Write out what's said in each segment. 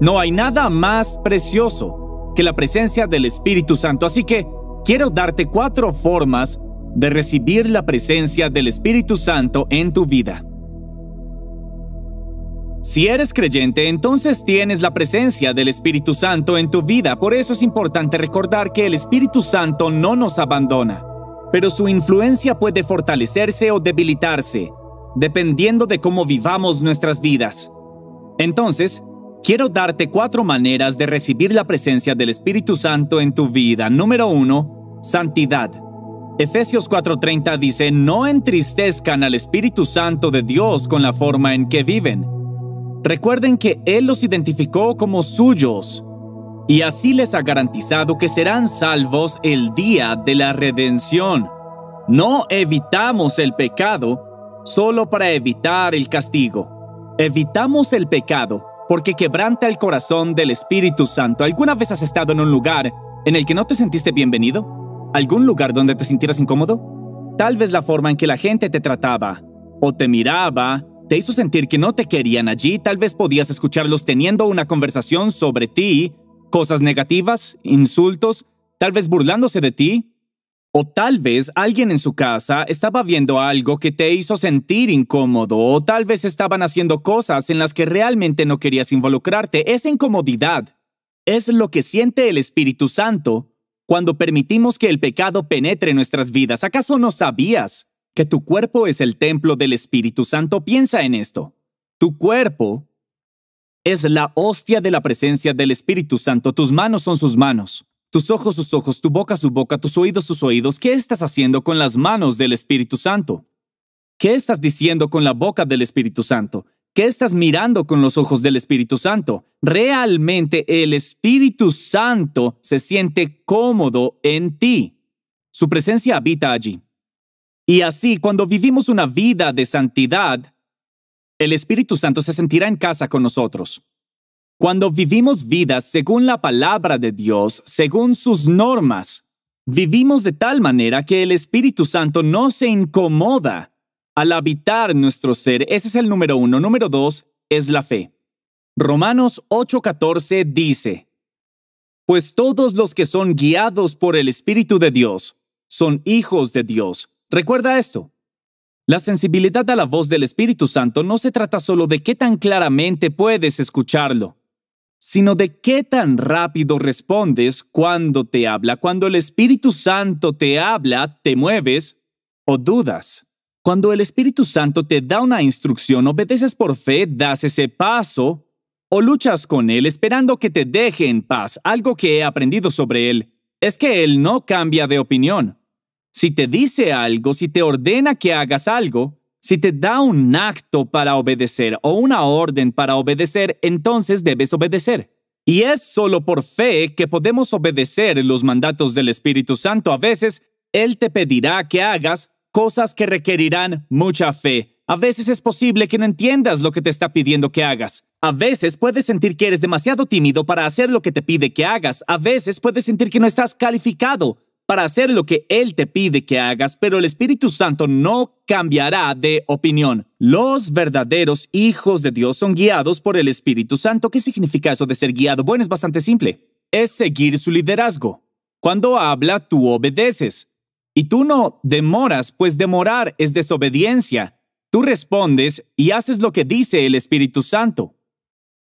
No hay nada más precioso que la presencia del Espíritu Santo, así que quiero darte cuatro formas de recibir la presencia del Espíritu Santo en tu vida. Si eres creyente, entonces tienes la presencia del Espíritu Santo en tu vida. Por eso es importante recordar que el Espíritu Santo no nos abandona, pero su influencia puede fortalecerse o debilitarse, dependiendo de cómo vivamos nuestras vidas. Entonces, Quiero darte cuatro maneras de recibir la presencia del Espíritu Santo en tu vida. Número uno, santidad. Efesios 4:30 dice, no entristezcan al Espíritu Santo de Dios con la forma en que viven. Recuerden que Él los identificó como suyos y así les ha garantizado que serán salvos el día de la redención. No evitamos el pecado solo para evitar el castigo. Evitamos el pecado porque quebranta el corazón del Espíritu Santo. ¿Alguna vez has estado en un lugar en el que no te sentiste bienvenido? ¿Algún lugar donde te sintieras incómodo? Tal vez la forma en que la gente te trataba o te miraba te hizo sentir que no te querían allí, tal vez podías escucharlos teniendo una conversación sobre ti, cosas negativas, insultos, tal vez burlándose de ti, o tal vez alguien en su casa estaba viendo algo que te hizo sentir incómodo, o tal vez estaban haciendo cosas en las que realmente no querías involucrarte. Esa incomodidad es lo que siente el Espíritu Santo cuando permitimos que el pecado penetre nuestras vidas. ¿Acaso no sabías que tu cuerpo es el templo del Espíritu Santo? Piensa en esto. Tu cuerpo es la hostia de la presencia del Espíritu Santo. Tus manos son sus manos tus ojos sus ojos, tu boca su boca, tus oídos sus oídos, ¿qué estás haciendo con las manos del Espíritu Santo? ¿Qué estás diciendo con la boca del Espíritu Santo? ¿Qué estás mirando con los ojos del Espíritu Santo? Realmente el Espíritu Santo se siente cómodo en ti. Su presencia habita allí. Y así, cuando vivimos una vida de santidad, el Espíritu Santo se sentirá en casa con nosotros. Cuando vivimos vidas según la palabra de Dios, según sus normas, vivimos de tal manera que el Espíritu Santo no se incomoda al habitar nuestro ser. Ese es el número uno. Número dos es la fe. Romanos 8:14 dice, Pues todos los que son guiados por el Espíritu de Dios son hijos de Dios. Recuerda esto. La sensibilidad a la voz del Espíritu Santo no se trata solo de qué tan claramente puedes escucharlo sino de qué tan rápido respondes cuando te habla. Cuando el Espíritu Santo te habla, te mueves o dudas. Cuando el Espíritu Santo te da una instrucción, obedeces por fe, das ese paso o luchas con Él esperando que te deje en paz. Algo que he aprendido sobre Él es que Él no cambia de opinión. Si te dice algo, si te ordena que hagas algo, si te da un acto para obedecer o una orden para obedecer, entonces debes obedecer. Y es solo por fe que podemos obedecer los mandatos del Espíritu Santo. A veces, Él te pedirá que hagas cosas que requerirán mucha fe. A veces es posible que no entiendas lo que te está pidiendo que hagas. A veces puedes sentir que eres demasiado tímido para hacer lo que te pide que hagas. A veces puedes sentir que no estás calificado para hacer lo que Él te pide que hagas, pero el Espíritu Santo no cambiará de opinión. Los verdaderos hijos de Dios son guiados por el Espíritu Santo. ¿Qué significa eso de ser guiado? Bueno, es bastante simple. Es seguir su liderazgo. Cuando habla, tú obedeces. Y tú no demoras, pues demorar es desobediencia. Tú respondes y haces lo que dice el Espíritu Santo.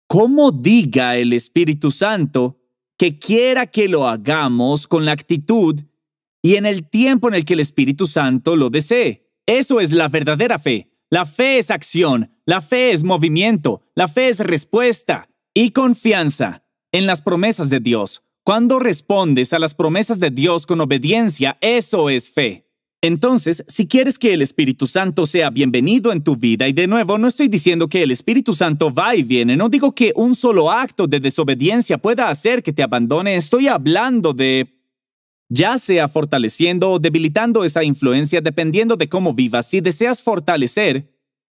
¿Cómo diga el Espíritu Santo que quiera que lo hagamos con la actitud y en el tiempo en el que el Espíritu Santo lo desee. Eso es la verdadera fe. La fe es acción, la fe es movimiento, la fe es respuesta y confianza en las promesas de Dios. Cuando respondes a las promesas de Dios con obediencia, eso es fe. Entonces, si quieres que el Espíritu Santo sea bienvenido en tu vida, y de nuevo, no estoy diciendo que el Espíritu Santo va y viene, no digo que un solo acto de desobediencia pueda hacer que te abandone, estoy hablando de ya sea fortaleciendo o debilitando esa influencia dependiendo de cómo vivas. Si deseas fortalecer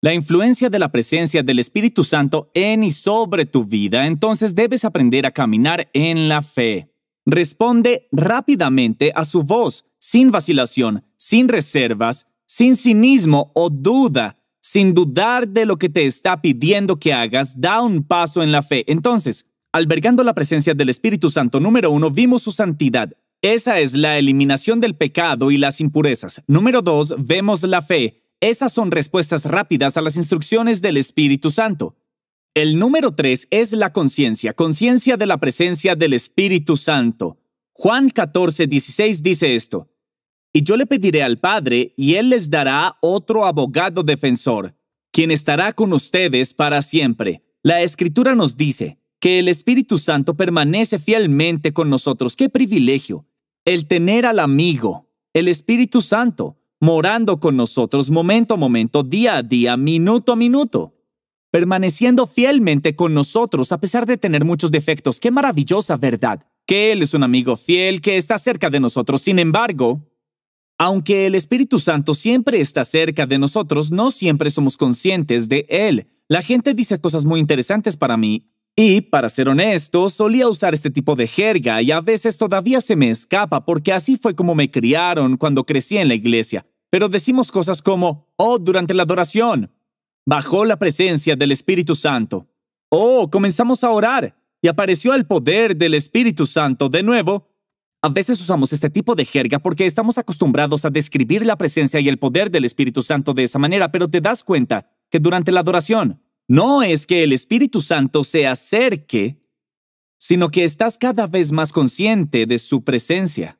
la influencia de la presencia del Espíritu Santo en y sobre tu vida, entonces debes aprender a caminar en la fe. Responde rápidamente a su voz, sin vacilación, sin reservas, sin cinismo o duda, sin dudar de lo que te está pidiendo que hagas, da un paso en la fe. Entonces, albergando la presencia del Espíritu Santo número uno, vimos su santidad, esa es la eliminación del pecado y las impurezas. Número dos, vemos la fe. Esas son respuestas rápidas a las instrucciones del Espíritu Santo. El número tres es la conciencia, conciencia de la presencia del Espíritu Santo. Juan 14, 16 dice esto. Y yo le pediré al Padre, y Él les dará otro abogado defensor, quien estará con ustedes para siempre. La Escritura nos dice que el Espíritu Santo permanece fielmente con nosotros. ¡Qué privilegio! el tener al amigo, el Espíritu Santo, morando con nosotros momento a momento, día a día, minuto a minuto, permaneciendo fielmente con nosotros a pesar de tener muchos defectos. Qué maravillosa verdad, que Él es un amigo fiel que está cerca de nosotros. Sin embargo, aunque el Espíritu Santo siempre está cerca de nosotros, no siempre somos conscientes de Él. La gente dice cosas muy interesantes para mí y, para ser honesto, solía usar este tipo de jerga y a veces todavía se me escapa porque así fue como me criaron cuando crecí en la iglesia. Pero decimos cosas como, oh, durante la adoración, bajó la presencia del Espíritu Santo. Oh, comenzamos a orar y apareció el poder del Espíritu Santo de nuevo. A veces usamos este tipo de jerga porque estamos acostumbrados a describir la presencia y el poder del Espíritu Santo de esa manera, pero te das cuenta que durante la adoración no es que el Espíritu Santo se acerque, sino que estás cada vez más consciente de su presencia.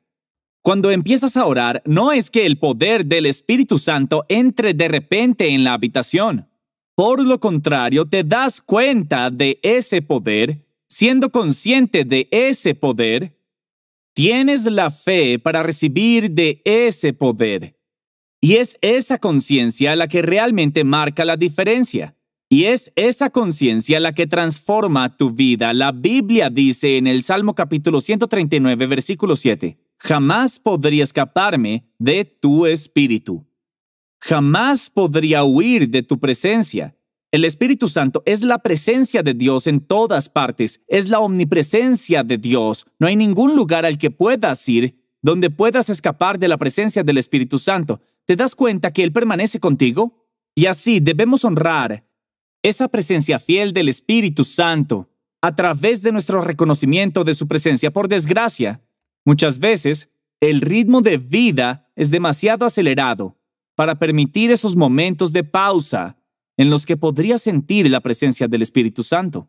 Cuando empiezas a orar, no es que el poder del Espíritu Santo entre de repente en la habitación. Por lo contrario, te das cuenta de ese poder, siendo consciente de ese poder, tienes la fe para recibir de ese poder. Y es esa conciencia la que realmente marca la diferencia. Y es esa conciencia la que transforma tu vida. La Biblia dice en el Salmo capítulo 139, versículo 7, jamás podría escaparme de tu espíritu. Jamás podría huir de tu presencia. El Espíritu Santo es la presencia de Dios en todas partes, es la omnipresencia de Dios. No hay ningún lugar al que puedas ir donde puedas escapar de la presencia del Espíritu Santo. ¿Te das cuenta que Él permanece contigo? Y así debemos honrar esa presencia fiel del Espíritu Santo, a través de nuestro reconocimiento de su presencia. Por desgracia, muchas veces el ritmo de vida es demasiado acelerado para permitir esos momentos de pausa en los que podría sentir la presencia del Espíritu Santo.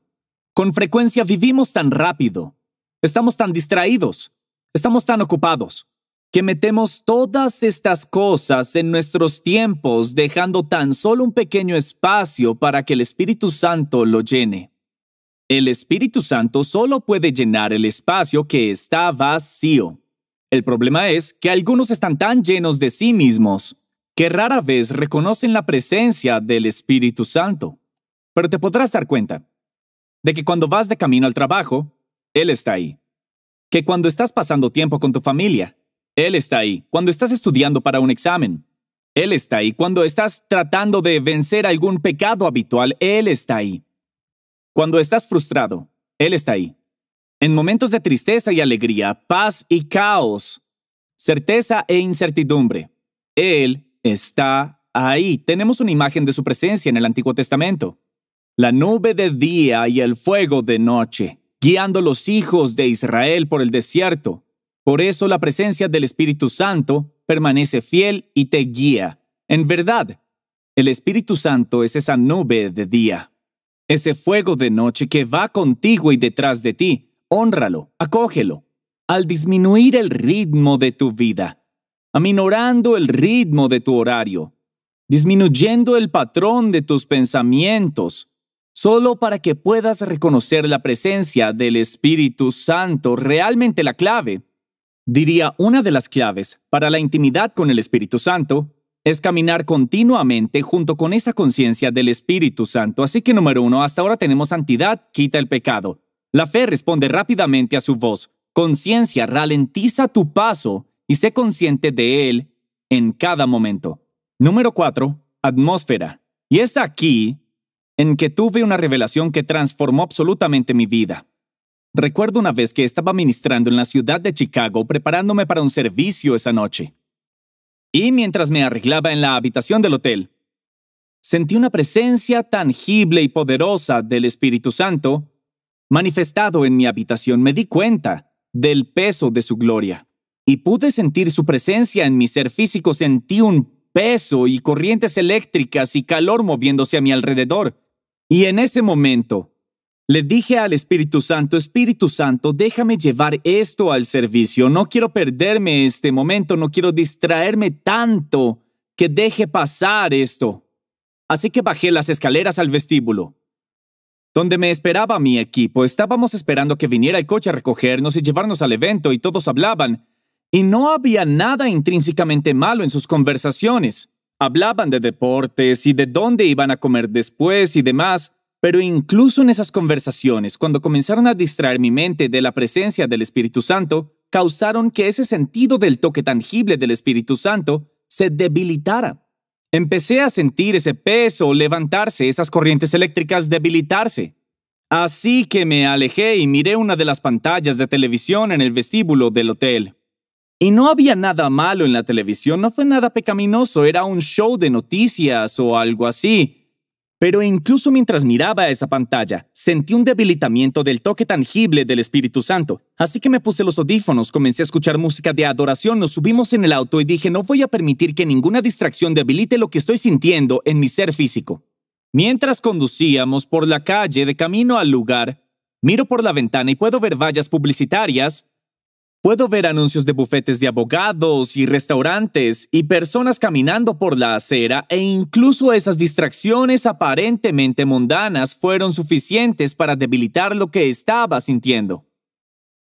Con frecuencia vivimos tan rápido, estamos tan distraídos, estamos tan ocupados, que metemos todas estas cosas en nuestros tiempos dejando tan solo un pequeño espacio para que el Espíritu Santo lo llene. El Espíritu Santo solo puede llenar el espacio que está vacío. El problema es que algunos están tan llenos de sí mismos que rara vez reconocen la presencia del Espíritu Santo. Pero te podrás dar cuenta de que cuando vas de camino al trabajo, Él está ahí. Que cuando estás pasando tiempo con tu familia, él está ahí cuando estás estudiando para un examen. Él está ahí cuando estás tratando de vencer algún pecado habitual. Él está ahí. Cuando estás frustrado, Él está ahí. En momentos de tristeza y alegría, paz y caos, certeza e incertidumbre, Él está ahí. Tenemos una imagen de su presencia en el Antiguo Testamento. La nube de día y el fuego de noche, guiando los hijos de Israel por el desierto por eso la presencia del Espíritu Santo permanece fiel y te guía. En verdad, el Espíritu Santo es esa nube de día, ese fuego de noche que va contigo y detrás de ti. Hónralo, acógelo, al disminuir el ritmo de tu vida, aminorando el ritmo de tu horario, disminuyendo el patrón de tus pensamientos, solo para que puedas reconocer la presencia del Espíritu Santo, realmente la clave diría una de las claves para la intimidad con el Espíritu Santo es caminar continuamente junto con esa conciencia del Espíritu Santo. Así que número uno, hasta ahora tenemos santidad, quita el pecado. La fe responde rápidamente a su voz. Conciencia, ralentiza tu paso y sé consciente de él en cada momento. Número cuatro, atmósfera. Y es aquí en que tuve una revelación que transformó absolutamente mi vida. Recuerdo una vez que estaba ministrando en la ciudad de Chicago preparándome para un servicio esa noche. Y mientras me arreglaba en la habitación del hotel, sentí una presencia tangible y poderosa del Espíritu Santo manifestado en mi habitación. Me di cuenta del peso de su gloria y pude sentir su presencia en mi ser físico. Sentí un peso y corrientes eléctricas y calor moviéndose a mi alrededor. Y en ese momento, le dije al Espíritu Santo, Espíritu Santo, déjame llevar esto al servicio, no quiero perderme este momento, no quiero distraerme tanto que deje pasar esto. Así que bajé las escaleras al vestíbulo. Donde me esperaba mi equipo, estábamos esperando que viniera el coche a recogernos y llevarnos al evento y todos hablaban. Y no había nada intrínsecamente malo en sus conversaciones. Hablaban de deportes y de dónde iban a comer después y demás pero incluso en esas conversaciones, cuando comenzaron a distraer mi mente de la presencia del Espíritu Santo, causaron que ese sentido del toque tangible del Espíritu Santo se debilitara. Empecé a sentir ese peso levantarse, esas corrientes eléctricas debilitarse. Así que me alejé y miré una de las pantallas de televisión en el vestíbulo del hotel. Y no había nada malo en la televisión, no fue nada pecaminoso, era un show de noticias o algo así, pero incluso mientras miraba esa pantalla, sentí un debilitamiento del toque tangible del Espíritu Santo. Así que me puse los audífonos, comencé a escuchar música de adoración, nos subimos en el auto y dije, no voy a permitir que ninguna distracción debilite lo que estoy sintiendo en mi ser físico. Mientras conducíamos por la calle de camino al lugar, miro por la ventana y puedo ver vallas publicitarias Puedo ver anuncios de bufetes de abogados y restaurantes y personas caminando por la acera e incluso esas distracciones aparentemente mundanas fueron suficientes para debilitar lo que estaba sintiendo.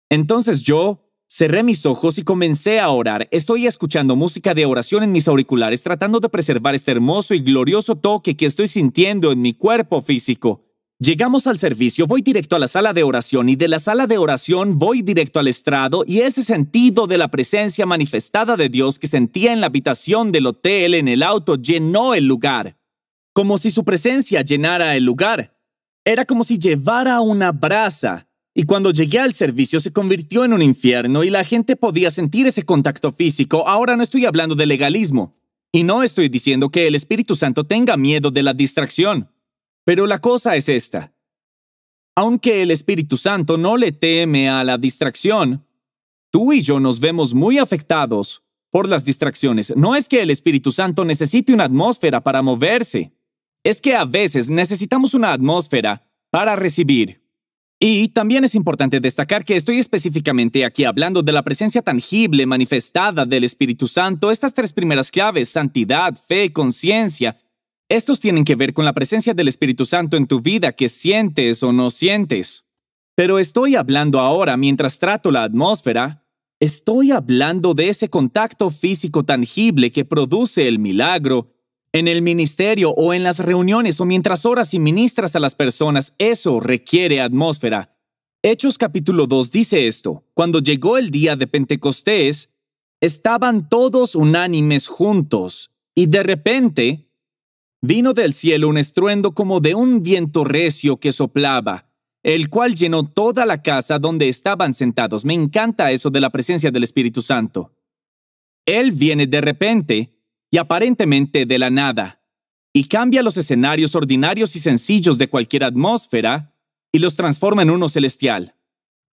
Entonces yo cerré mis ojos y comencé a orar. Estoy escuchando música de oración en mis auriculares tratando de preservar este hermoso y glorioso toque que estoy sintiendo en mi cuerpo físico. Llegamos al servicio, voy directo a la sala de oración y de la sala de oración voy directo al estrado y ese sentido de la presencia manifestada de Dios que sentía en la habitación del hotel en el auto llenó el lugar, como si su presencia llenara el lugar. Era como si llevara una brasa y cuando llegué al servicio se convirtió en un infierno y la gente podía sentir ese contacto físico. Ahora no estoy hablando de legalismo y no estoy diciendo que el Espíritu Santo tenga miedo de la distracción. Pero la cosa es esta. Aunque el Espíritu Santo no le teme a la distracción, tú y yo nos vemos muy afectados por las distracciones. No es que el Espíritu Santo necesite una atmósfera para moverse, es que a veces necesitamos una atmósfera para recibir. Y también es importante destacar que estoy específicamente aquí hablando de la presencia tangible manifestada del Espíritu Santo. Estas tres primeras claves, santidad, fe, conciencia, estos tienen que ver con la presencia del Espíritu Santo en tu vida que sientes o no sientes. Pero estoy hablando ahora mientras trato la atmósfera, estoy hablando de ese contacto físico tangible que produce el milagro en el ministerio o en las reuniones o mientras oras y ministras a las personas, eso requiere atmósfera. Hechos capítulo 2 dice esto, cuando llegó el día de Pentecostés, estaban todos unánimes juntos, y de repente Vino del cielo un estruendo como de un viento recio que soplaba, el cual llenó toda la casa donde estaban sentados. Me encanta eso de la presencia del Espíritu Santo. Él viene de repente y aparentemente de la nada, y cambia los escenarios ordinarios y sencillos de cualquier atmósfera y los transforma en uno celestial.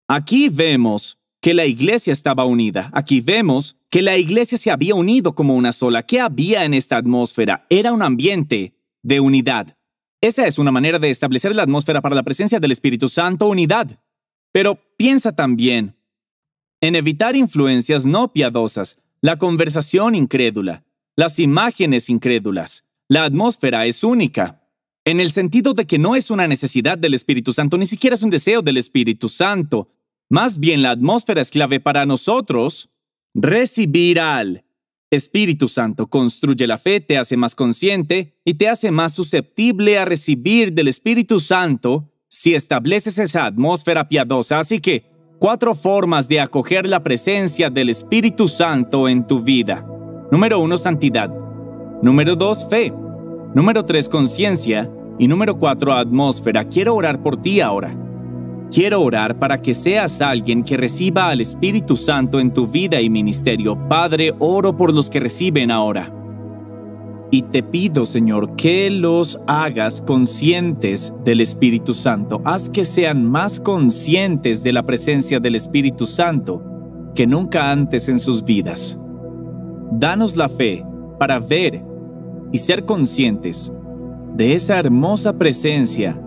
Aquí vemos que la iglesia estaba unida. Aquí vemos que la iglesia se había unido como una sola. ¿Qué había en esta atmósfera? Era un ambiente de unidad. Esa es una manera de establecer la atmósfera para la presencia del Espíritu Santo, unidad. Pero piensa también en evitar influencias no piadosas, la conversación incrédula, las imágenes incrédulas. La atmósfera es única, en el sentido de que no es una necesidad del Espíritu Santo, ni siquiera es un deseo del Espíritu Santo. Más bien la atmósfera es clave para nosotros. Recibir al Espíritu Santo construye la fe, te hace más consciente y te hace más susceptible a recibir del Espíritu Santo si estableces esa atmósfera piadosa. Así que, cuatro formas de acoger la presencia del Espíritu Santo en tu vida. Número uno, santidad. Número dos, fe. Número tres, conciencia. Y número cuatro, atmósfera. Quiero orar por ti ahora. Quiero orar para que seas alguien que reciba al Espíritu Santo en tu vida y ministerio. Padre, oro por los que reciben ahora. Y te pido, Señor, que los hagas conscientes del Espíritu Santo. Haz que sean más conscientes de la presencia del Espíritu Santo que nunca antes en sus vidas. Danos la fe para ver y ser conscientes de esa hermosa presencia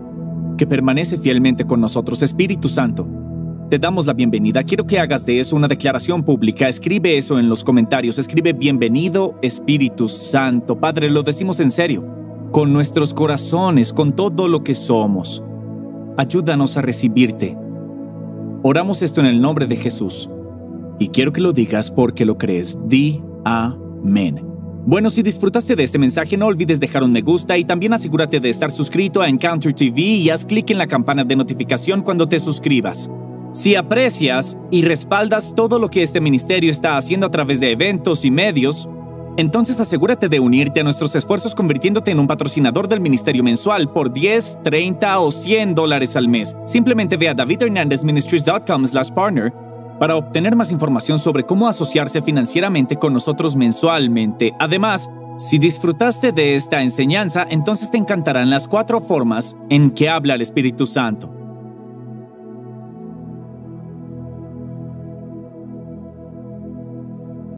que permanece fielmente con nosotros, Espíritu Santo. Te damos la bienvenida. Quiero que hagas de eso una declaración pública. Escribe eso en los comentarios. Escribe bienvenido, Espíritu Santo. Padre, lo decimos en serio. Con nuestros corazones, con todo lo que somos. Ayúdanos a recibirte. Oramos esto en el nombre de Jesús. Y quiero que lo digas porque lo crees. Di amén. Bueno, si disfrutaste de este mensaje, no olvides dejar un me gusta y también asegúrate de estar suscrito a Encounter TV y haz clic en la campana de notificación cuando te suscribas. Si aprecias y respaldas todo lo que este ministerio está haciendo a través de eventos y medios, entonces asegúrate de unirte a nuestros esfuerzos convirtiéndote en un patrocinador del ministerio mensual por 10, 30 o 100 dólares al mes. Simplemente ve a davidhernandezministries.com slash partner para obtener más información sobre cómo asociarse financieramente con nosotros mensualmente. Además, si disfrutaste de esta enseñanza, entonces te encantarán las cuatro formas en que habla el Espíritu Santo.